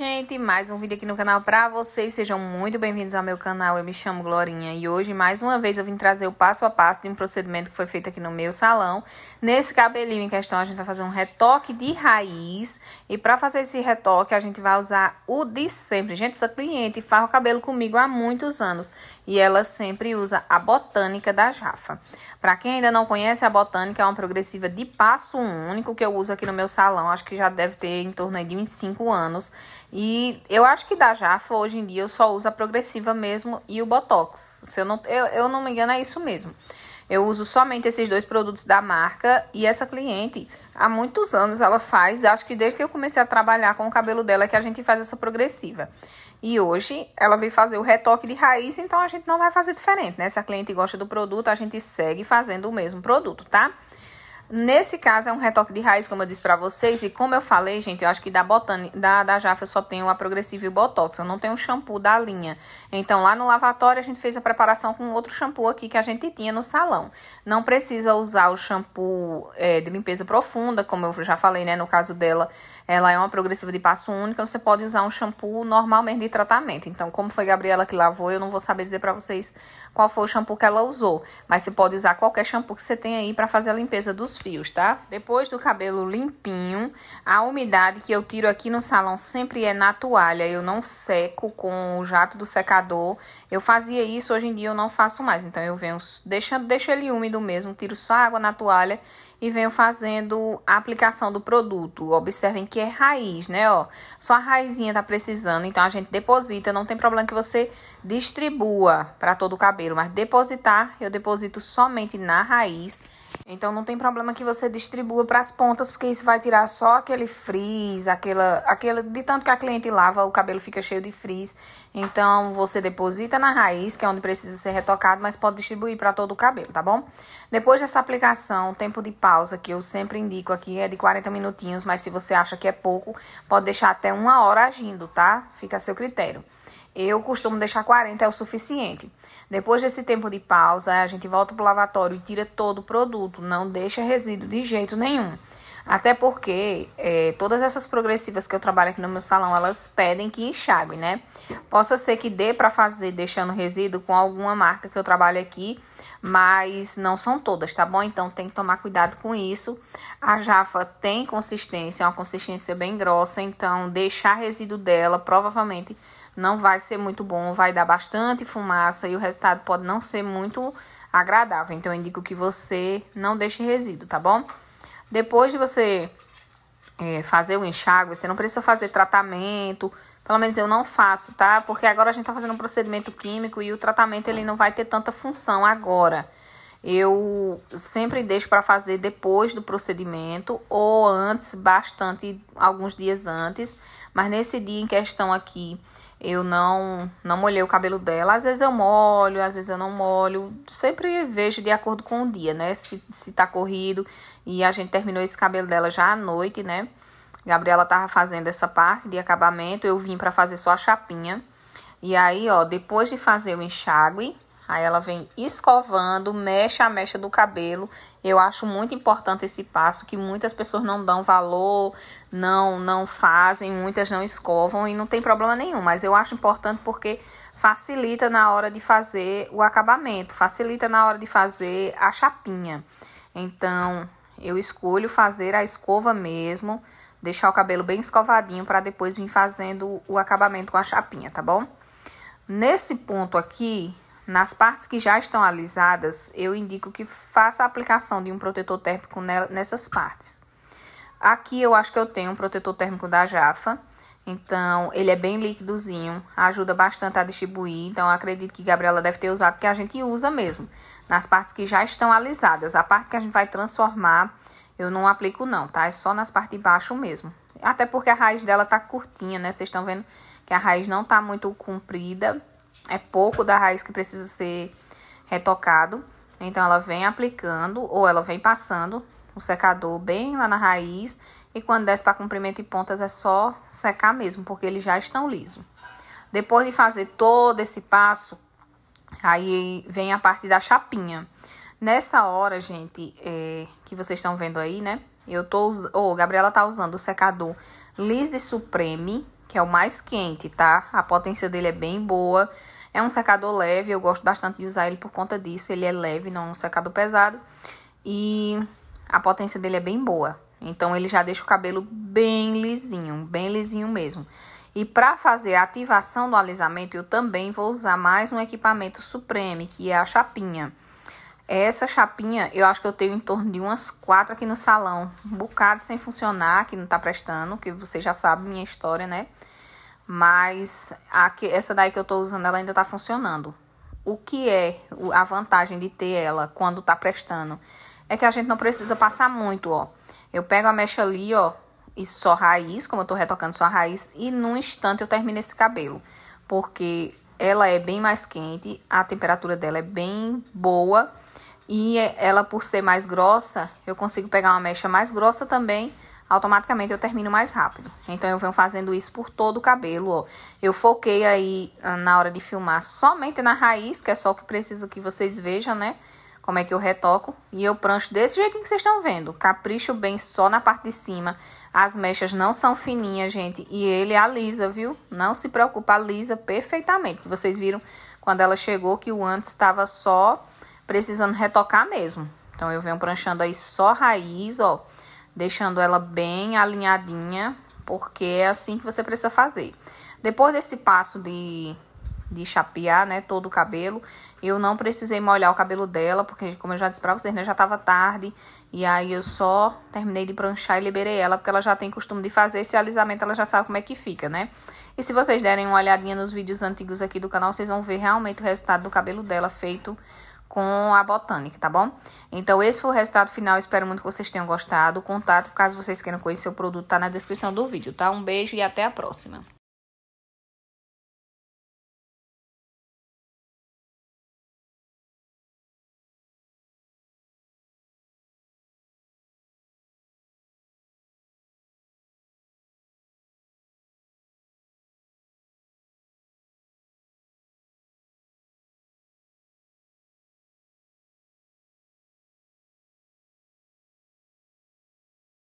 watching. gente, mais um vídeo aqui no canal pra vocês, sejam muito bem-vindos ao meu canal, eu me chamo Glorinha e hoje mais uma vez eu vim trazer o passo a passo de um procedimento que foi feito aqui no meu salão. Nesse cabelinho em questão a gente vai fazer um retoque de raiz e pra fazer esse retoque a gente vai usar o de sempre. Gente, essa cliente faz o cabelo comigo há muitos anos e ela sempre usa a botânica da Jafa. Pra quem ainda não conhece, a botânica é uma progressiva de passo único que eu uso aqui no meu salão, acho que já deve ter em torno de uns 5 anos. E e eu acho que da Jaffa, hoje em dia, eu só uso a progressiva mesmo e o Botox. Se eu não, eu, eu não me engano, é isso mesmo. Eu uso somente esses dois produtos da marca e essa cliente há muitos anos ela faz, acho que desde que eu comecei a trabalhar com o cabelo dela que a gente faz essa progressiva. E hoje ela veio fazer o retoque de raiz, então a gente não vai fazer diferente, né? Se a cliente gosta do produto, a gente segue fazendo o mesmo produto, tá? Nesse caso, é um retoque de raiz, como eu disse para vocês. E como eu falei, gente, eu acho que da, botani, da, da Jaffa eu só tenho a progressiva e o Botox. Eu não tenho o shampoo da linha. Então, lá no lavatório, a gente fez a preparação com outro shampoo aqui que a gente tinha no salão. Não precisa usar o shampoo é, de limpeza profunda, como eu já falei, né? No caso dela, ela é uma progressiva de passo único, você pode usar um shampoo normal mesmo de tratamento. Então, como foi a Gabriela que lavou, eu não vou saber dizer para vocês qual foi o shampoo que ela usou, mas você pode usar qualquer shampoo que você tem aí para fazer a limpeza dos fios, tá? Depois do cabelo limpinho, a umidade que eu tiro aqui no salão sempre é na toalha, eu não seco com o jato do secador. Eu fazia isso, hoje em dia eu não faço mais, então eu venho deixando, deixo ele úmido mesmo, tiro só água na toalha e venho fazendo a aplicação do produto. Observem que é raiz, né? Ó, só a raizinha tá precisando, então a gente deposita. Não tem problema que você distribua para todo o cabelo, mas depositar, eu deposito somente na raiz então não tem problema que você distribua para as pontas, porque isso vai tirar só aquele frizz, aquela, aquela de tanto que a cliente lava, o cabelo fica cheio de frizz. Então você deposita na raiz, que é onde precisa ser retocado, mas pode distribuir para todo o cabelo, tá bom? Depois dessa aplicação, o tempo de pausa que eu sempre indico aqui é de 40 minutinhos, mas se você acha que é pouco, pode deixar até uma hora agindo, tá? Fica a seu critério. Eu costumo deixar 40, é o suficiente. Depois desse tempo de pausa, a gente volta para o lavatório e tira todo o produto, não deixa resíduo de jeito nenhum. Até porque é, todas essas progressivas que eu trabalho aqui no meu salão, elas pedem que enxague, né? Possa ser que dê para fazer deixando resíduo com alguma marca que eu trabalho aqui, mas não são todas, tá bom? Então tem que tomar cuidado com isso. A jafa tem consistência, é uma consistência bem grossa, então deixar resíduo dela provavelmente não vai ser muito bom, vai dar bastante fumaça e o resultado pode não ser muito agradável. Então, eu indico que você não deixe resíduo, tá bom? Depois de você é, fazer o enxágue, você não precisa fazer tratamento. Pelo menos eu não faço, tá? Porque agora a gente tá fazendo um procedimento químico e o tratamento ele não vai ter tanta função agora. Eu sempre deixo para fazer depois do procedimento ou antes, bastante, alguns dias antes. Mas nesse dia em questão aqui, eu não não molhei o cabelo dela. Às vezes eu molho, às vezes eu não molho. Sempre vejo de acordo com o dia, né? Se, se tá corrido e a gente terminou esse cabelo dela já à noite, né? Gabriela tava fazendo essa parte de acabamento, eu vim para fazer só a chapinha. E aí, ó, depois de fazer o enxágue, aí ela vem escovando, mexe a mecha do cabelo eu acho muito importante esse passo que muitas pessoas não dão valor, não não fazem, muitas não escovam e não tem problema nenhum, mas eu acho importante porque facilita na hora de fazer o acabamento, facilita na hora de fazer a chapinha. Então, eu escolho fazer a escova mesmo, deixar o cabelo bem escovadinho para depois vir fazendo o acabamento com a chapinha, tá bom? Nesse ponto aqui, nas partes que já estão alisadas, eu indico que faça a aplicação de um protetor térmico nessas partes. Aqui eu acho que eu tenho um protetor térmico da Jafa. Então, ele é bem líquidozinho, ajuda bastante a distribuir. Então, acredito que Gabriela deve ter usado, porque a gente usa mesmo. Nas partes que já estão alisadas. A parte que a gente vai transformar, eu não aplico não, tá? É só nas partes de baixo mesmo. Até porque a raiz dela tá curtinha, né? Vocês estão vendo que a raiz não tá muito comprida é pouco da raiz que precisa ser retocado. Então ela vem aplicando ou ela vem passando o secador bem lá na raiz e quando desce para comprimento e pontas é só secar mesmo, porque eles já estão lisos. Depois de fazer todo esse passo, aí vem a parte da chapinha. Nessa hora, gente, é, que vocês estão vendo aí, né? Eu tô, oh, Gabriela tá usando o secador Liz de Supreme, que é o mais quente, tá? A potência dele é bem boa. É um secador leve, eu gosto bastante de usar ele por conta disso. Ele é leve, não é um secador pesado. E a potência dele é bem boa. Então ele já deixa o cabelo bem lisinho, bem lisinho mesmo. E para fazer a ativação do alisamento, eu também vou usar mais um equipamento Supreme, que é a chapinha. Essa chapinha, eu acho que eu tenho em torno de umas quatro aqui no salão. Um bocado sem funcionar, que não tá prestando, que você já sabe minha história, né? mas essa daí que eu estou usando, ela ainda está funcionando. O que é a vantagem de ter ela quando está prestando? É que a gente não precisa passar muito, ó. Eu pego a mecha ali, ó, e só raiz, como eu tô retocando só raiz, e num instante eu termino esse cabelo. Porque ela é bem mais quente, a temperatura dela é bem boa, e ela por ser mais grossa, eu consigo pegar uma mecha mais grossa também automaticamente eu termino mais rápido. Então, eu venho fazendo isso por todo o cabelo, ó. Eu foquei aí ah, na hora de filmar somente na raiz, que é só o que preciso que vocês vejam, né? Como é que eu retoco. E eu prancho desse jeitinho que vocês estão vendo. Capricho bem só na parte de cima. As mechas não são fininhas, gente. E ele alisa, viu? Não se preocupa, alisa perfeitamente. Vocês viram quando ela chegou que o antes estava só precisando retocar mesmo. Então, eu venho pranchando aí só raiz, ó deixando ela bem alinhadinha, porque é assim que você precisa fazer. Depois desse passo de, de chapear, né, todo o cabelo, eu não precisei molhar o cabelo dela, porque como eu já disse pra vocês, né, já tava tarde, e aí eu só terminei de pranchar e liberei ela, porque ela já tem costume de fazer esse alisamento, ela já sabe como é que fica, né? E se vocês derem uma olhadinha nos vídeos antigos aqui do canal, vocês vão ver realmente o resultado do cabelo dela feito com a botânica, tá bom? Então, esse foi o resultado final. Espero muito que vocês tenham gostado. O contato, caso vocês queiram conhecer o produto, tá na descrição do vídeo, tá? Um beijo e até a próxima.